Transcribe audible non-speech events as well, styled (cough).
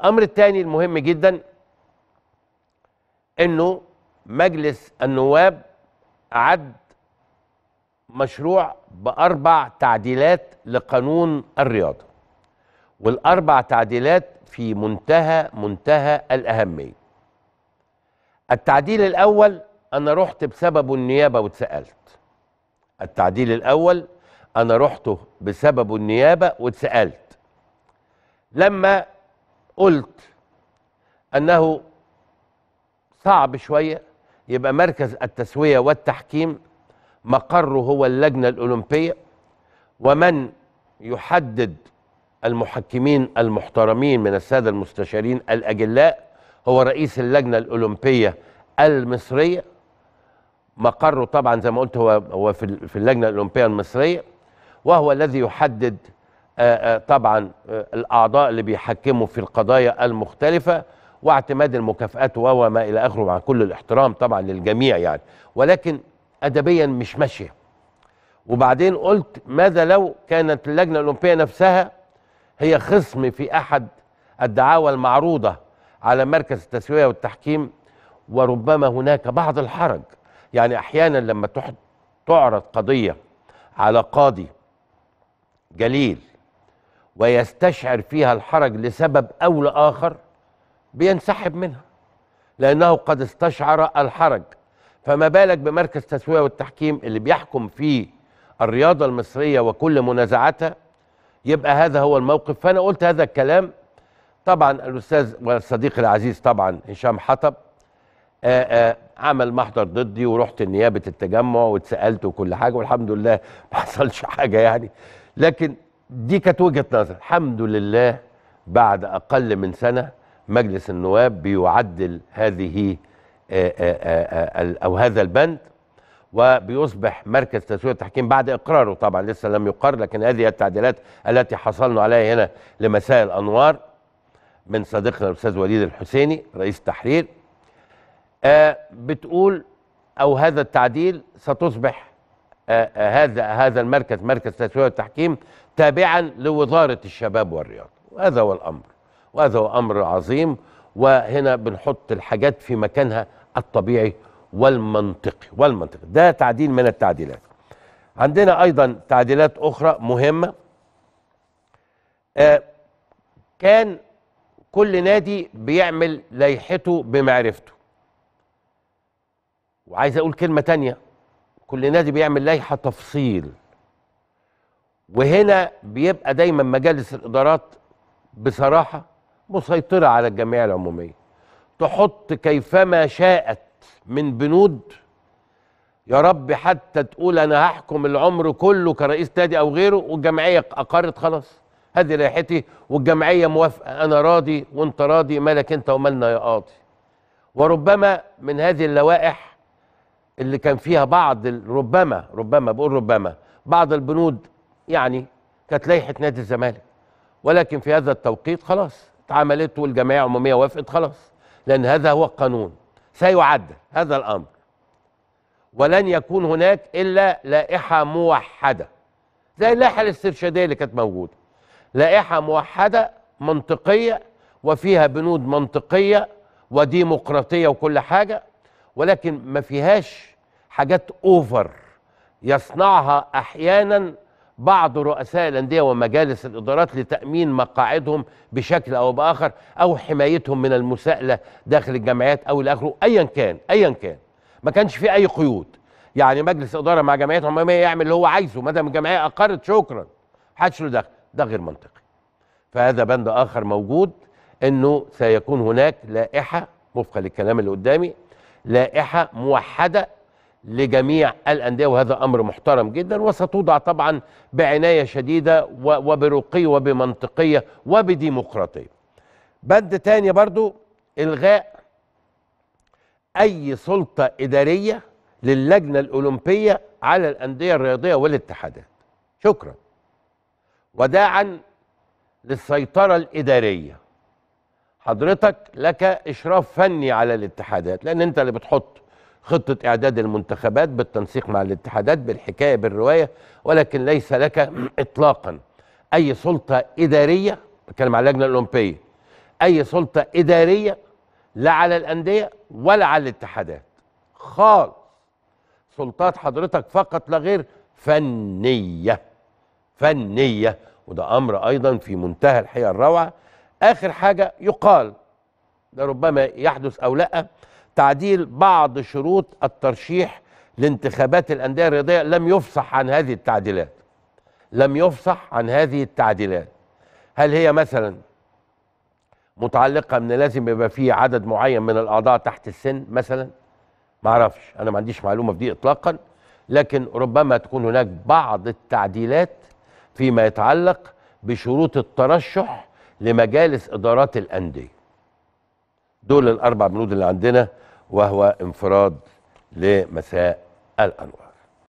الامر الثاني المهم جدا انه مجلس النواب اعد مشروع باربع تعديلات لقانون الرياضه والاربع تعديلات في منتهى منتهى الاهميه التعديل الاول انا رحت بسببه النيابه واتسالت التعديل الاول انا رحته بسببه النيابه واتسالت لما قلت انه صعب شويه يبقى مركز التسويه والتحكيم مقره هو اللجنه الاولمبيه ومن يحدد المحكمين المحترمين من الساده المستشارين الاجلاء هو رئيس اللجنه الاولمبيه المصريه مقره طبعا زي ما قلت هو هو في اللجنه الاولمبيه المصريه وهو الذي يحدد آه، آه، طبعا آه، الاعضاء اللي بيحكموا في القضايا المختلفه واعتماد المكافآت وما الى اخره مع كل الاحترام طبعا للجميع يعني ولكن ادبيا مش ماشيه وبعدين قلت ماذا لو كانت اللجنه الاولمبيه نفسها هي خصم في احد الدعاوى المعروضه على مركز التسويه والتحكيم وربما هناك بعض الحرج يعني احيانا لما تعرض قضيه على قاضي جليل ويستشعر فيها الحرج لسبب أو لآخر بينسحب منها لأنه قد استشعر الحرج فما بالك بمركز تسوية والتحكيم اللي بيحكم فيه الرياضة المصرية وكل منازعاتها يبقى هذا هو الموقف فأنا قلت هذا الكلام طبعا الأستاذ والصديق العزيز طبعا هشام حطب آآ آآ عمل محضر ضدي ورحت نيابة التجمع واتسألت وكل حاجة والحمد لله ما حصلش حاجة يعني لكن دي كانت وجهه نظر الحمد لله بعد اقل من سنه مجلس النواب بيعدل هذه آه، آه، آه، او هذا البند وبيصبح مركز تسويه التحكيم بعد اقراره طبعا لسه لم يقر لكن هذه التعديلات التي حصلنا عليها هنا لمساء الانوار من صديقنا الاستاذ وليد الحسيني رئيس التحرير بتقول او هذا التعديل ستصبح آه، آه، هذا هذا المركز مركز تسوية والتحكيم تابعا لوزارة الشباب والرياضة وهذا هو الأمر وهذا هو أمر عظيم وهنا بنحط الحاجات في مكانها الطبيعي والمنطقي والمنطقي ده تعديل من التعديلات عندنا أيضا تعديلات أخرى مهمة آه، كان كل نادي بيعمل لائحته بمعرفته وعايز أقول كلمة ثانيه كل نادي بيعمل لائحه تفصيل وهنا بيبقى دايما مجالس الادارات بصراحه مسيطره على الجمعيه العموميه تحط كيفما شاءت من بنود يا رب حتى تقول انا هحكم العمر كله كرئيس نادي او غيره والجمعيه اقرت خلاص هذه لائحتي والجمعيه موافقه انا راضي وانت راضي مالك انت ومالنا يا قاضي وربما من هذه اللوائح اللي كان فيها بعض ربما ربما بقول ربما بعض البنود يعني كانت لائحه نادي الزمالك ولكن في هذا التوقيت خلاص اتعملت والجمعيه العموميه وافقت خلاص لان هذا هو القانون سيعدل هذا الامر ولن يكون هناك الا لائحه موحده زي اللائحه الاسترشاديه اللي كانت موجوده لائحه موحده منطقيه وفيها بنود منطقيه وديمقراطيه وكل حاجه ولكن ما فيهاش حاجات اوفر يصنعها احيانا بعض رؤساء الانديه ومجالس الادارات لتامين مقاعدهم بشكل او باخر او حمايتهم من المساءله داخل الجمعيات او لاخره ايا كان ايا كان ما كانش في اي قيود يعني مجلس اداره مع جمعيات عموميه يعمل اللي هو عايزه ما دام الجمعيه اقرت شكرا حدش له دخل ده غير منطقي فهذا بند اخر موجود انه سيكون هناك لائحه وفقا للكلام اللي قدامي لائحه موحده لجميع الانديه وهذا امر محترم جدا وستوضع طبعا بعنايه شديده وبرقي وبمنطقيه وبديمقراطيه. بند تاني برضو الغاء اي سلطه اداريه للجنه الاولمبيه على الانديه الرياضيه والاتحادات. شكرا. وداعا للسيطره الاداريه حضرتك لك إشراف فني على الاتحادات لأن أنت اللي بتحط خطة إعداد المنتخبات بالتنسيق مع الاتحادات بالحكاية بالرواية ولكن ليس لك (clears throat) إطلاقا أي سلطة إدارية بتكلم على اللجنة الأولمبية أي سلطة إدارية لا على الأندية ولا على الاتحادات خالص سلطات حضرتك فقط لا غير فنية فنية وده أمر أيضا في منتهى الحقيقة الروعة آخر حاجة يقال ده ربما يحدث أو لا تعديل بعض شروط الترشيح لانتخابات الأندية الرياضية لم يفصح عن هذه التعديلات لم يفصح عن هذه التعديلات هل هي مثلا متعلقة ان لازم يبقى في عدد معين من الأعضاء تحت السن مثلا ما اعرفش أنا ما عنديش معلومة في دي إطلاقا لكن ربما تكون هناك بعض التعديلات فيما يتعلق بشروط الترشح لمجالس إدارات الأندية دول الأربع بنود اللي عندنا وهو انفراد لمساء الأنوار